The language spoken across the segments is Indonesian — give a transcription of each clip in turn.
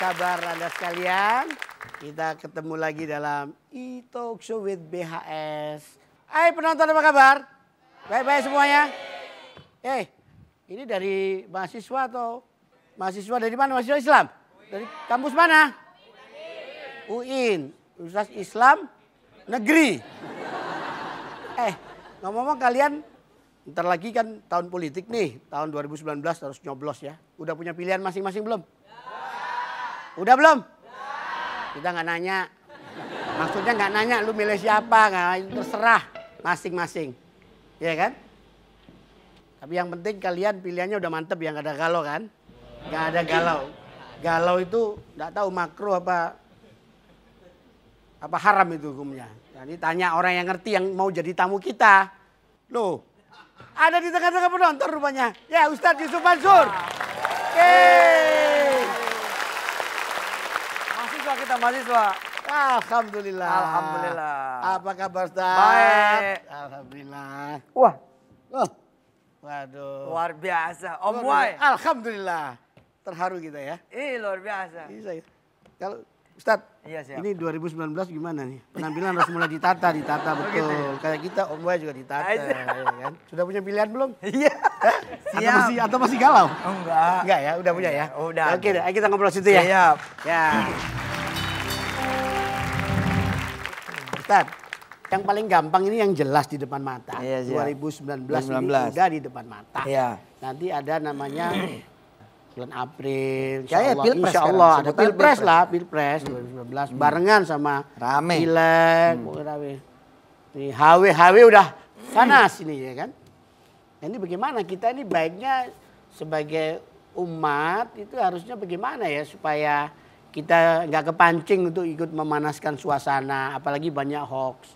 kabar Anda sekalian? Kita ketemu lagi dalam e-talk show with BHS. Hai penonton apa kabar? Baik-baik semuanya? Eh, hey, ini dari mahasiswa atau mahasiswa dari mana? Mahasiswa Islam? Dari kampus mana? UIN, Universitas Islam Negeri. Eh, ngomong-ngomong kalian ntar lagi kan tahun politik nih, tahun 2019 harus nyoblos ya. Udah punya pilihan masing-masing belum? Udah belum? Udah. Kita nggak nanya. Maksudnya nggak nanya lu milih siapa, nggak terserah masing-masing. Iya kan? Tapi yang penting kalian pilihannya udah mantep ya, nggak ada galau kan? Nggak ada galau. Galau itu nggak tahu makro apa apa haram itu hukumnya. Jadi nah, tanya orang yang ngerti yang mau jadi tamu kita. Loh, ada di tengah-tengah penonton rupanya. Ya Ustadz Yusuf Mansur. Yeay. Ikatan Mahasiswa. Alhamdulillah. Alhamdulillah. Apa kabar, Ustaz? Baik. Alhamdulillah. Wah. Oh. Waduh. Luar biasa. Om Wai. Alhamdulillah. Terharu kita ya. Ih, luar biasa. Bisa ya. Kalau Ustaz, iya, ini 2019 gimana nih? Penampilan harus mulai ditata, ditata oh, gitu. betul. Gitu Kayak kita, Om Boy juga ditata. ya kan? Sudah punya pilihan belum? Iya. atau masih atau masih galau? enggak. Enggak ya, udah punya ya. Udah. Oke, okay, kita ngobrol situ ya. Siap. Ya. Ustaz. yang paling gampang ini yang jelas di depan mata. Iya, 2019, 2019 ini sudah di depan mata. Iya. Nanti ada namanya bulan April, insya ya, ya, Allah, insya Allah ada pilpres, pilpres lah, pilpres hmm. 2019 hmm. barengan sama Rame. pileg, hmm. Ini HW HW udah panas ini ya kan. Ini bagaimana kita ini baiknya sebagai umat itu harusnya bagaimana ya supaya kita nggak kepancing untuk ikut memanaskan suasana, apalagi banyak hoax,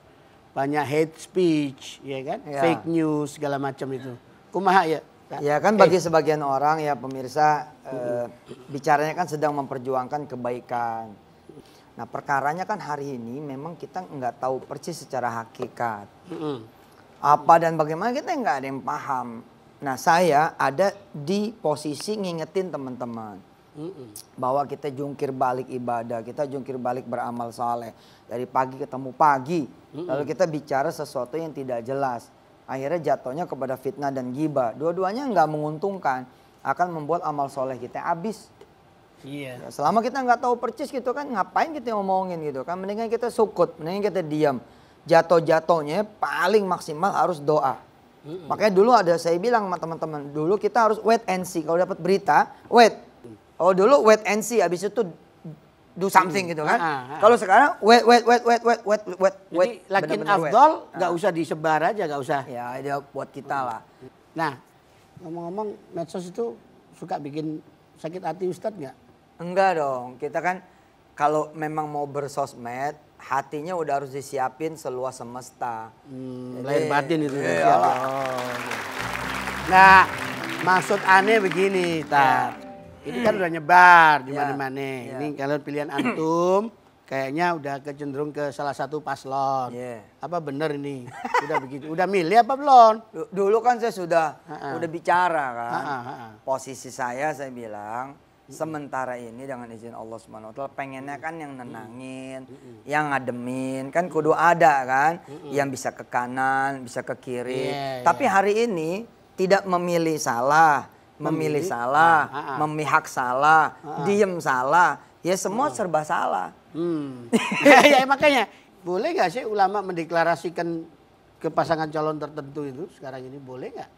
banyak hate speech, ya kan, ya. fake news segala macam itu. Kumaha ya? Ya kan eh. bagi sebagian orang ya pemirsa eh, bicaranya kan sedang memperjuangkan kebaikan. Nah perkaranya kan hari ini memang kita nggak tahu persis secara hakikat. Apa dan bagaimana kita nggak ada yang paham. Nah saya ada di posisi ngingetin teman-teman mm bahwa kita jungkir balik ibadah, kita jungkir balik beramal saleh dari pagi ketemu pagi, Mm-mm. lalu kita bicara sesuatu yang tidak jelas, akhirnya jatuhnya kepada fitnah dan gibah. Dua-duanya nggak menguntungkan, akan membuat amal soleh kita habis. Yeah. Ya, selama kita nggak tahu percis gitu kan, ngapain kita ngomongin gitu kan? Mendingan kita sukut, mendingan kita diam. Jatuh-jatuhnya paling maksimal harus doa. Mm-mm. Makanya dulu ada saya bilang sama teman-teman, dulu kita harus wait and see. Kalau dapat berita, wait Oh dulu wait and see, abis itu do something gitu kan. Ah, ah, ah. Kalau sekarang wait wait wait wait wait wait wait Jadi lakin afdol nggak usah disebar aja nggak usah. Ya dia buat kita lah. Nah ngomong-ngomong medsos itu suka bikin sakit hati Ustadz nggak? Enggak dong. Kita kan kalau memang mau bersosmed hatinya udah harus disiapin seluas semesta. Hmm, Jadi, lahir batin itu. Iya. Oh, iya. Nah maksud aneh begini, tar. Nah. Ini kan udah nyebar di ya, mana-mana. Yeah. Ini kalau pilihan antum kayaknya udah kecenderung ke salah satu paslon. Yeah. Apa benar ini? Udah begitu, udah milih apa belum? Dulu kan saya sudah Ha-ha. udah bicara kan. Ha-ha. Posisi saya saya bilang sementara ini dengan izin Allah Subhanahu wa taala pengennya kan yang nenangin, mm. yang ngademin, kan kudu ada kan mm. yang bisa ke kanan, bisa ke kiri. Yeah, iya. Tapi yeah. hari ini tidak memilih salah, memilih salah, ha ah, ah. memihak salah, ha ah, diem salah, ya semua hmm. serba salah. Hmm. Ya, ya makanya boleh nggak sih ulama mendeklarasikan ke pasangan calon tertentu itu sekarang ini boleh nggak?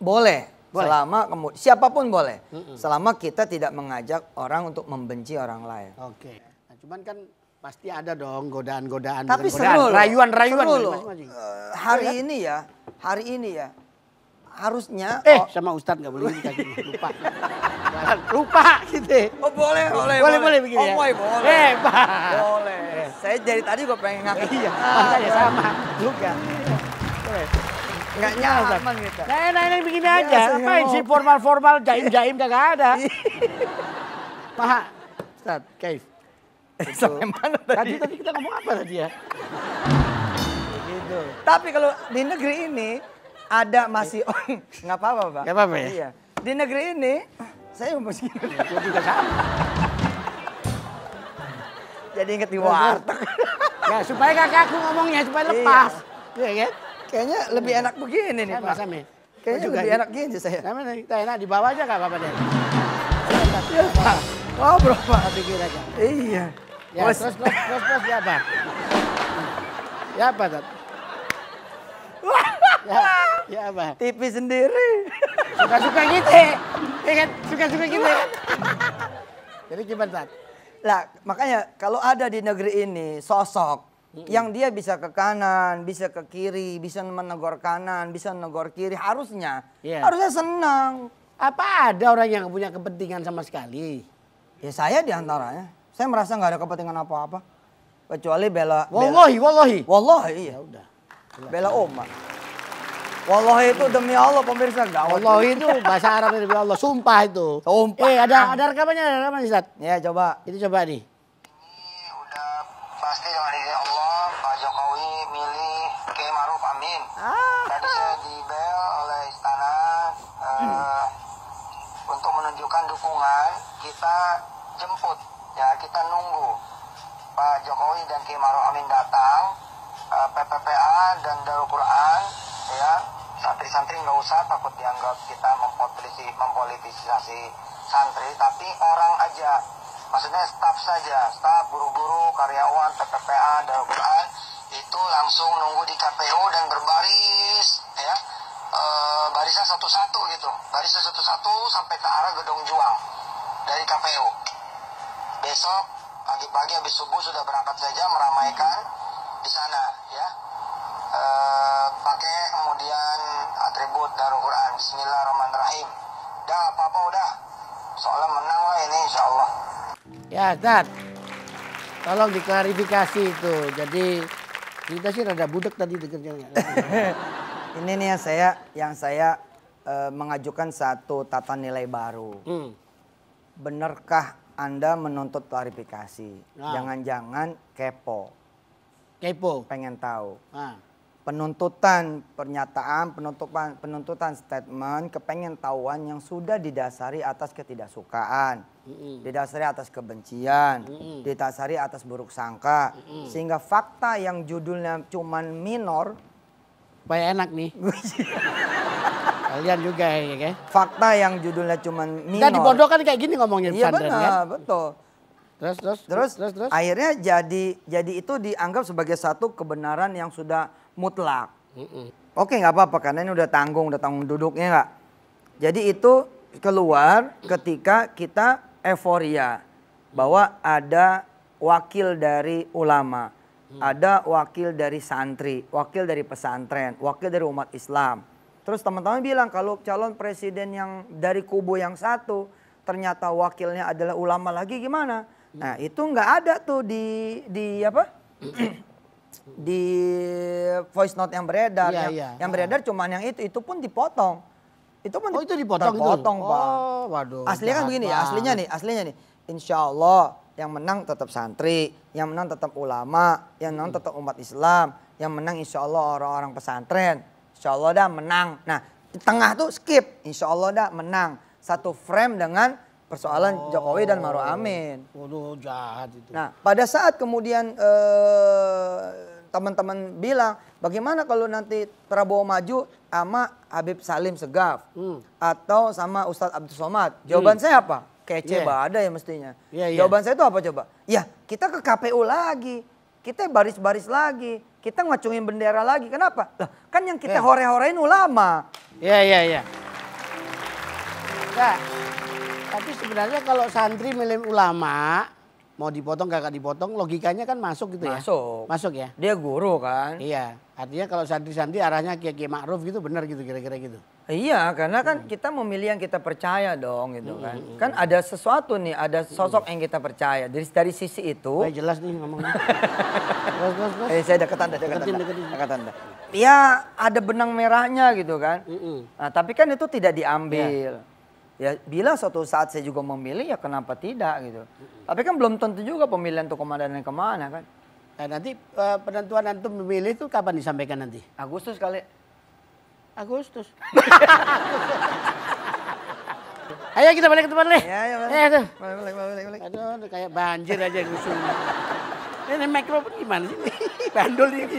Boleh. Boleh. Selama kemudian siapapun boleh. Mm -mm. Selama kita tidak mengajak orang untuk membenci orang lain. Oke. Okay. Nah, cuman kan pasti ada dong godaan-godaan. Tapi godaan, seru rayuan-rayuan masing Uh, hari ya? ini ya, hari ini ya harusnya eh oh. sama ustadz nggak boleh gitu lupa lupa gitu ya. oh boleh boleh boleh boleh, boleh begini oh, ya boy, boleh eh, boleh saya dari tadi gue pengen ngaku iya saya ah, iya. sama juga boleh nggak nyaman gitu nah enak nah, begini ya, Apa ngapain sih formal formal jaim jaim kagak ada iya. pak ustadz Kaif. Sampai mana tadi? Tadi, tadi kita ngomong apa tadi ya? Begitu. Tapi kalau di negeri ini ada masih oh, nggak apa-apa pak nggak apa-apa ya iya. di negeri ini saya masih gue juga sama jadi inget di warteg ya supaya kakak aku ngomongnya supaya iya. lepas iya, ya kayaknya lebih enak begini nih sama, pak kayaknya juga lebih enak gini saya sama kita enak di bawah aja kak apa deh Oh, iya, bro, Pak. Pikir aja. Iya. Ya, bos terus, terus, terus, ya, Pak. Ya, Pak, ya, gitu, eh. ya apa? TV sendiri. Suka-suka gitu ya kan? Suka-suka gitu Jadi gimana Tat? Lah makanya kalau ada di negeri ini sosok yang dia bisa ke kanan, bisa ke kiri, bisa menegur kanan, bisa menegur kiri, harusnya yeah. harusnya senang. Apa ada orang yang punya kepentingan sama sekali? Ya saya diantaranya. Saya merasa nggak ada kepentingan apa-apa kecuali bela wallahi bela, wallahi wallahi iya ya udah bela oma Wallahi itu demi Allah pemirsa enggak. Wallahi itu bahasa Arab demi Allah, sumpah itu. Sumpah. Eh ada ada rekamannya, ada rekaman Ustaz. Ya coba. Itu coba nih. Ini udah pasti dengan izin Allah Pak Jokowi milih Kiai Maruf Amin. Ah. Tadi saya dibel oleh istana uh, untuk menunjukkan dukungan kita jemput ya kita nunggu Pak Jokowi dan Kiai Maruf Amin datang uh, eh, PPPA dan Darul Quran ya santri-santri nggak usah takut dianggap kita mempolitisi, mempolitisasi santri, tapi orang aja, maksudnya staff saja, staff guru-guru, karyawan, PPPA, dan itu langsung nunggu di KPU dan berbaris, ya, e, barisan satu-satu gitu, barisan satu-satu sampai ke arah gedung juang dari KPU. Besok pagi-pagi habis subuh sudah berangkat saja meramaikan di sana, ya pakai kemudian atribut Darul Quran Bismillahirrahmanirrahim dah apa-apa udah soalnya menang lah ini insya Allah ya Dad tolong diklarifikasi itu jadi kita sih rada budek tadi kerjanya ini nih yang saya yang saya uh, mengajukan satu tata nilai baru hmm. benarkah anda menuntut klarifikasi. Nah. Jangan-jangan nah. kepo. Kepo. Pengen tahu. Nah penuntutan pernyataan, penuntutan, penuntutan statement, kepengen tahuan yang sudah didasari atas ketidaksukaan, mm-hmm. didasari atas kebencian, mm-hmm. didasari atas buruk sangka, mm-hmm. sehingga fakta yang judulnya cuman minor, supaya enak nih. Kalian juga ya, ya kan? Fakta yang judulnya cuman minor. Dan dibodohkan kayak gini ngomongnya. Iya benar, ya? betul. Terus, terus, terus, terus, terus. Akhirnya jadi jadi itu dianggap sebagai satu kebenaran yang sudah mutlak. Mm-mm. Oke nggak apa-apa karena ini udah tanggung, udah tanggung duduknya nggak. Jadi itu keluar ketika kita euforia bahwa ada wakil dari ulama, mm. ada wakil dari santri, wakil dari pesantren, wakil dari umat Islam. Terus teman-teman bilang kalau calon presiden yang dari kubu yang satu ternyata wakilnya adalah ulama lagi gimana? Nah, itu nggak ada tuh di di apa? di voice note yang beredar ya, yang, iya. yang ah. beredar cuman yang itu itu pun dipotong. Itu pun oh, itu dipotong, dipotong Pak. Oh, waduh. Aslinya kan begini ya, aslinya nih, aslinya nih. Insya Allah yang menang tetap santri, yang menang tetap ulama, yang menang tetap umat Islam, yang menang insya Allah orang-orang pesantren. Insya Allah dah menang. Nah, di tengah tuh skip. Insya Allah dah menang. Satu frame dengan persoalan oh. Jokowi dan Maruf Amin. Waduh jahat itu. Nah pada saat kemudian eh, teman-teman eh, bilang bagaimana kalau nanti Prabowo maju sama Habib Salim Segaf hmm. atau sama Ustadz Abdul Somad, jawaban hmm. saya apa? Kece yeah. ada ya mestinya. Yeah, yeah. Jawaban saya itu apa coba? Ya kita ke KPU lagi, kita baris-baris lagi, kita ngacungin bendera lagi. Kenapa? Lah, kan yang kita yeah. hore-horein ulama. Iya, iya, iya. Ya yeah, ya. yeah, iya. Yeah. Nah. Tapi sebenarnya kalau santri milih ulama, mau dipotong kakak dipotong, logikanya kan masuk gitu ya? Masuk. Masuk ya? Dia guru kan? Iya. Artinya kalau santri-santri arahnya kayak kiai ma'ruf gitu benar gitu kira-kira gitu. Iya, karena kan hmm. kita memilih yang kita percaya dong gitu hmm, kan. Hmm, hmm. Kan ada sesuatu nih, ada sosok hmm. yang kita percaya. Dari dari sisi itu. Baik, eh, jelas nih ngomongnya. jelas, jelas, jelas. Eh, saya dekat tanda dekat tanda Dekat Ya, ada benang merahnya gitu kan. Hmm. hmm. Nah, tapi kan itu tidak diambil. Ya. Ya bila suatu saat saya juga memilih ya kenapa tidak gitu. Tapi kan belum tentu juga pemilihan untuk komandan yang kemana kan. Nah, nanti uh, penentuan antum memilih itu kapan disampaikan nanti? Agustus kali. Agustus. Ayo kita balik ke tempat leh. Ya, ya, balik. Eh, Ayo, balik, balik, balik, balik. Aduh, kayak banjir aja yang usung Ini eh, mikrofon gimana sih? bandul ini.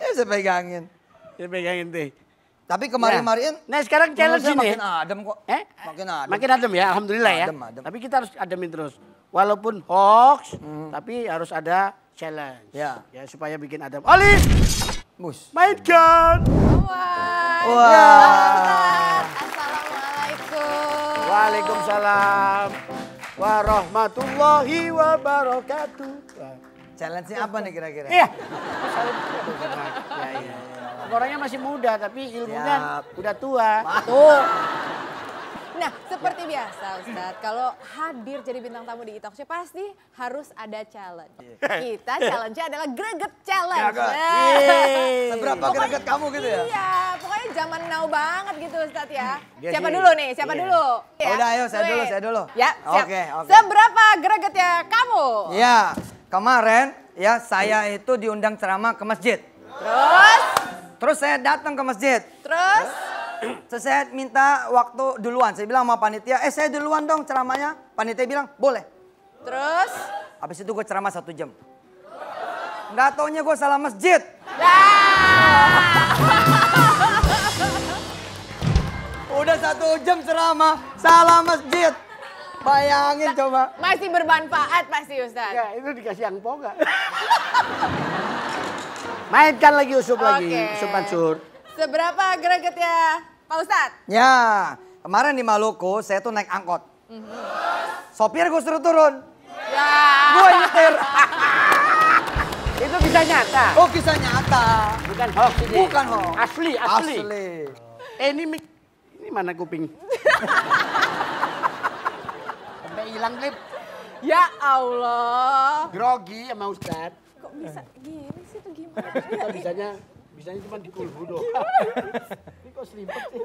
Ya, saya pegangin. Saya pegangin deh. Tapi iya. kemarin-kemarin. Ya. Nah sekarang challenge ini. Ya? Makin adem kok. Eh? Makin adem. Makin adem ya, alhamdulillah ya. Adem. Tapi kita harus ademin terus. Walaupun hoax, hmm. tapi harus ada challenge. Ya. ya supaya bikin adem. Oli. Mus. Mainkan. Wah. Wow. Wow. Ya. Assalamualaikum. Waalaikumsalam. Warahmatullahi wabarakatuh. Challenge-nya apa nih kira-kira? Iya. -kira? Orangnya masih muda tapi ilmunya udah tua. Tuh. Nah, seperti biasa Ustadz, kalau hadir jadi bintang tamu di Itokshow pasti harus ada challenge. Iya. Kita challenge nya adalah greget challenge. Nah. Seberapa greget kamu gitu ya? Iya, pokoknya zaman now banget gitu Ustadz ya. Dia siapa dulu nih? Siapa iya. dulu? Ya. Udah ayo, saya Wait. dulu, saya dulu. Ya, siap. Oke, okay, greget Okay. Seberapa gregetnya kamu? Ya kemarin ya saya itu diundang ceramah ke masjid. Terus? Terus saya datang ke masjid. Terus? Terus saya minta waktu duluan. Saya bilang sama panitia, eh saya duluan dong ceramahnya. Panitia bilang, boleh. Terus? Habis itu gue ceramah satu jam. Gak taunya gue salah masjid. Udah satu jam ceramah, salah masjid. Bayangin nah, coba. Masih bermanfaat pasti Ustaz. Ya itu dikasih yang poga. Mainkan lagi usup okay. lagi, usup Mansur. Seberapa greget ya Pak Ustadz? Ya, kemarin di Maluku saya tuh naik angkot. Mm -hmm. Sopir gue suruh turun. Ya. Gue nyetir. Itu kisah nyata? Oh kisah nyata. Bukan hoax ini? Bukan hoax. Asli, asli. Asli. Eh ini mik, ini mana kuping? Sampai hilang klip. Ya Allah. Grogi sama Ustadz. Kok bisa gini? itu gimana? kita bisanya bisanya cuma di doh. Ini kok selimut. sih?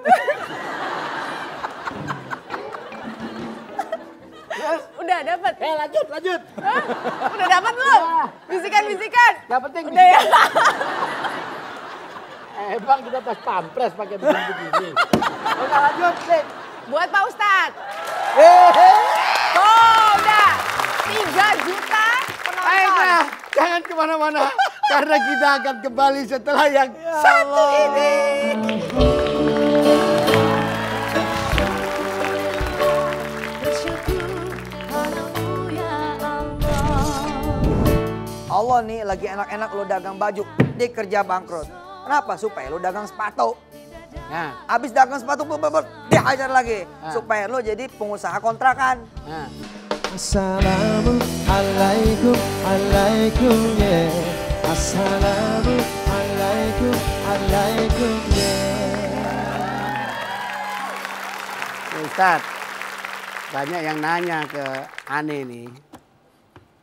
Udah dapat. Eh lanjut, lanjut. Hah? Udah dapat belum? Iya. Bisikan-bisikan. Gak penting. Udah ya. eh bang kita tes pampres pakai begini-begini. Oke lanjut, sih. Buat Pak Ustad. Eh. Oh udah. Tiga juta penonton. Ayo, jangan kemana-mana. Karena kita akan kembali setelah yang ya satu ini. Allah nih lagi enak-enak lo dagang baju, dia kerja bangkrut. Kenapa? Supaya lo dagang sepatu. Nah. Abis dagang sepatu, ber, ber, ber, dihajar lagi. Nah. Supaya lo jadi pengusaha kontrakan. Nah. Assalamualaikum, alaikum, yeah. Assalamu alaikum, alaikum ya. Ustaz, banyak yang nanya ke Ane nih,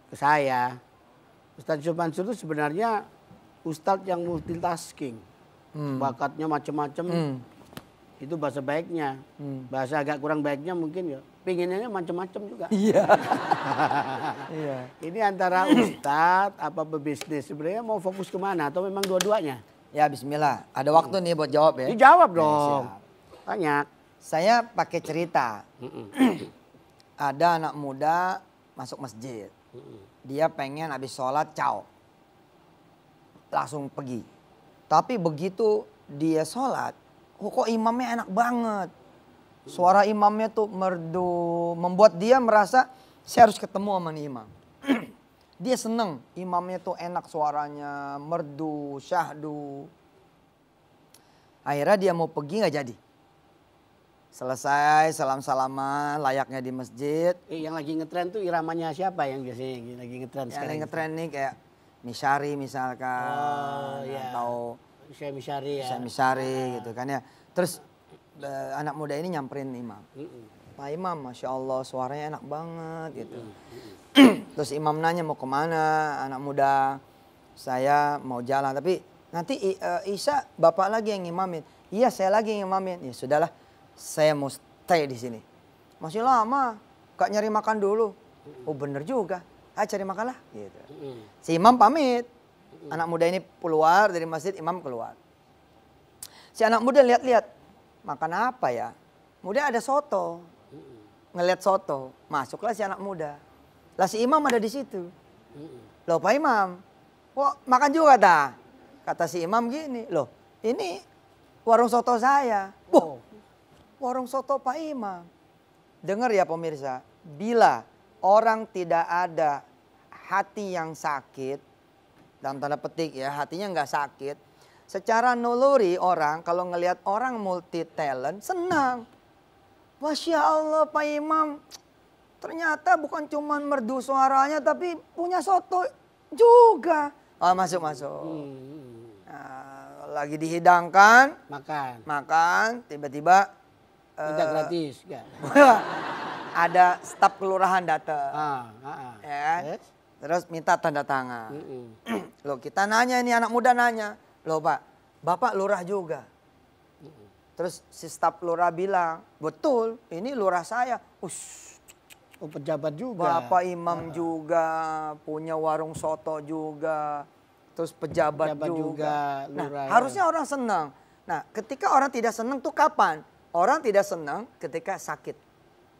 ke saya. Ustadz Yusuf Mansur itu sebenarnya Ustadz yang multitasking. Hmm. Bakatnya macam-macam. Hmm. Itu bahasa baiknya. Hmm. Bahasa agak kurang baiknya mungkin ya pinginnya macam-macam juga. Iya. iya. Ini antara ustadz apa pebisnis sebenarnya mau fokus kemana atau memang dua-duanya? Ya Bismillah. Ada waktu hmm. nih buat jawab ya. Dijawab ya, dong. Ya, Banyak. Saya pakai cerita. ada anak muda masuk masjid. Dia pengen habis sholat caw. Langsung pergi. Tapi begitu dia sholat, oh, kok imamnya enak banget Suara imamnya tuh merdu, membuat dia merasa saya harus ketemu sama nih imam. dia seneng, imamnya tuh enak suaranya, merdu, syahdu. Akhirnya dia mau pergi nggak jadi. Selesai salam-salaman layaknya di masjid. Eh, yang lagi ngetren tuh iramanya siapa yang biasanya yang lagi ngetren yang sekarang? Yang ngetren nih kayak Misari misalkan oh, atau iya. Misari ya. Misari ya. gitu kan ya. Terus uh, anak muda ini nyamperin imam. Mm-mm. Pak Imam, masya Allah suaranya enak banget gitu. Terus imam nanya mau kemana, anak muda saya mau jalan. Tapi nanti uh, Isa bapak lagi yang imamin. Iya saya lagi yang imamin. Ya sudahlah, saya mau stay di sini. Masih lama, kak nyari makan dulu. Oh bener juga, ah cari makan Gitu. Si imam pamit. Anak muda ini keluar dari masjid, imam keluar. Si anak muda lihat-lihat, makan apa ya? Kemudian ada soto. Ngeliat soto, masuklah si anak muda. Lah si imam ada di situ. Loh Pak Imam, kok makan juga dah? Kata si imam gini, loh ini warung soto saya. Oh. Wah, warung soto Pak Imam. Dengar ya pemirsa, bila orang tidak ada hati yang sakit, dalam tanda petik ya, hatinya nggak sakit, Secara noluri orang kalau ngelihat orang multi talent senang. Masya Allah Pak Imam ternyata bukan cuma merdu suaranya tapi punya soto juga. Oh, masuk masuk. Hmm. Nah, lagi dihidangkan, makan. Makan, tiba-tiba eh, tidak uh, gratis, ada staf kelurahan datang. Ah, ah, ah. Ya. Terus minta tanda tangan. Mm -mm. Loh, kita nanya ini anak muda nanya loh pak, bapak lurah juga. Terus si staf lurah bilang, betul ini lurah saya. Ush, oh, pejabat juga. Bapak imam nah. juga, punya warung soto juga. Terus pejabat, pejabat juga. juga nah, ya. harusnya orang senang. Nah, ketika orang tidak senang tuh kapan? Orang tidak senang ketika sakit.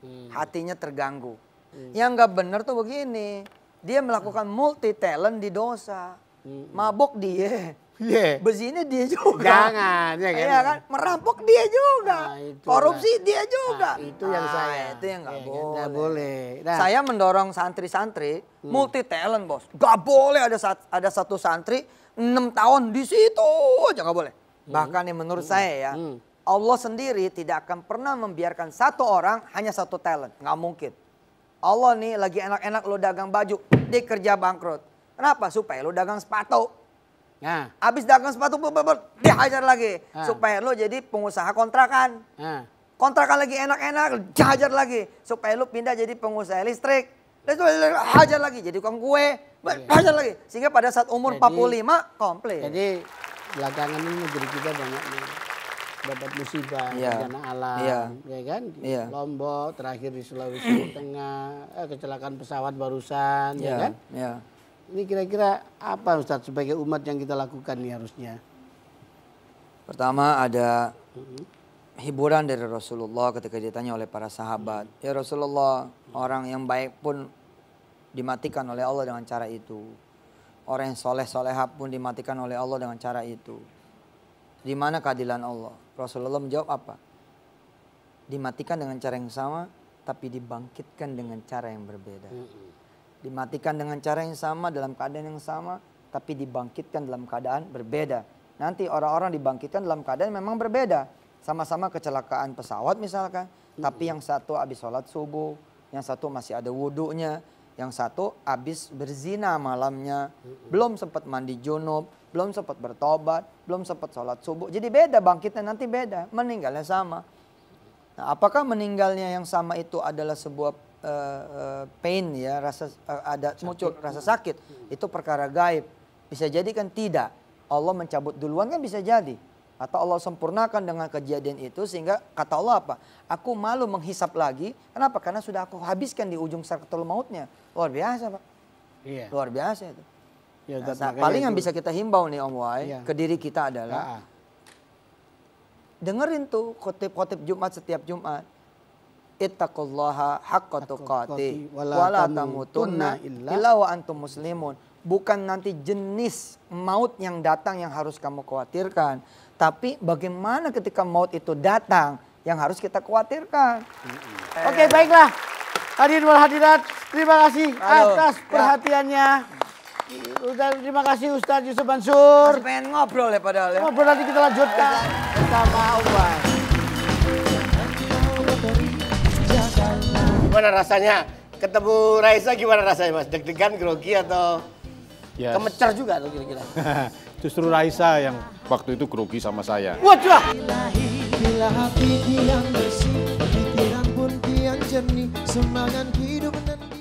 Hmm. Hatinya terganggu. Hmm. Yang nggak benar tuh begini. Dia melakukan multi talent di dosa. Hmm. Mabok dia yeah. berzina dia juga. Jangan, ya kan? Iya kan? Merampok dia juga, nah, korupsi kan. dia juga. Nah, itu yang nah, saya. Itu yang nggak ya, boleh. Gak boleh. Nah. Saya mendorong santri-santri hmm. multi talent bos. Gak boleh ada ada satu santri enam tahun di situ aja boleh. Hmm. Bahkan yang menurut hmm. saya ya. Hmm. Allah sendiri tidak akan pernah membiarkan satu orang hanya satu talent. Gak mungkin. Allah nih lagi enak-enak lo dagang baju, dia kerja bangkrut. Kenapa? Supaya lo dagang sepatu Nah. Abis dagang sepatu dihajar lagi nah. supaya lo jadi pengusaha kontrakan. Nah. Kontrakan lagi enak-enak, dihajar lagi supaya lo pindah jadi pengusaha listrik. Hajar lagi jadi kong kue, iya. hajar lagi. Sehingga pada saat umur jadi, 45 komplit. Jadi belakangan ini negeri kita banyak nih dapat musibah yeah. bencana alam yeah. ya kan yeah. Lombok terakhir di Sulawesi Tengah eh, kecelakaan pesawat barusan yeah. ya iya, kan yeah. Ini kira-kira apa Ustaz sebagai umat yang kita lakukan nih harusnya? Pertama ada mm-hmm. hiburan dari Rasulullah ketika ditanya oleh para sahabat. Mm-hmm. Ya Rasulullah, orang yang baik pun dimatikan oleh Allah dengan cara itu. Orang yang soleh-soleha pun dimatikan oleh Allah dengan cara itu. Di mana keadilan Allah? Rasulullah menjawab apa? Dimatikan dengan cara yang sama, tapi dibangkitkan dengan cara yang berbeda. Mm-hmm. Dimatikan dengan cara yang sama, dalam keadaan yang sama, tapi dibangkitkan dalam keadaan berbeda. Nanti orang-orang dibangkitkan dalam keadaan memang berbeda. Sama-sama kecelakaan pesawat misalkan, tapi yang satu habis sholat subuh, yang satu masih ada wudhunya, yang satu habis berzina malamnya, belum sempat mandi junub, belum sempat bertobat, belum sempat sholat subuh. Jadi beda bangkitnya nanti beda, meninggalnya sama. Nah, apakah meninggalnya yang sama itu adalah sebuah uh, pain ya rasa uh, ada sakit. muncul rasa hmm. sakit hmm. itu perkara gaib bisa jadi kan tidak Allah mencabut duluan kan bisa jadi atau Allah sempurnakan dengan kejadian itu sehingga kata Allah apa aku malu menghisap lagi kenapa karena sudah aku habiskan di ujung sarkatul mautnya luar biasa pak iya. luar biasa itu ya, nah, paling itu. yang bisa kita himbau nih Om Wai iya. ke diri kita adalah ya. dengerin tuh kutip kotip Jumat setiap Jumat ittaqullaha haqqa tuqati wala tamutunna illa wa antum muslimun. Bukan nanti jenis maut yang datang yang harus kamu khawatirkan, tapi bagaimana ketika maut itu datang yang harus kita khawatirkan. Oke, okay, baiklah. Hadirin wal hadirat, terima kasih Halo. atas ya. perhatiannya. Udah, terima kasih Ustaz Yusuf Mansur. Masih pengen ngobrol ya padahal ya. Ngobrol nanti kita lanjutkan Sama Allah. gimana rasanya? Ketemu Raisa gimana rasanya mas? Deg-degan, grogi atau yes. kemecer juga tuh kira-kira? Justru Raisa yang waktu itu grogi sama saya. Waduh! Bila hati yang bersih, pikiran pun kian jernih, semangat hidup.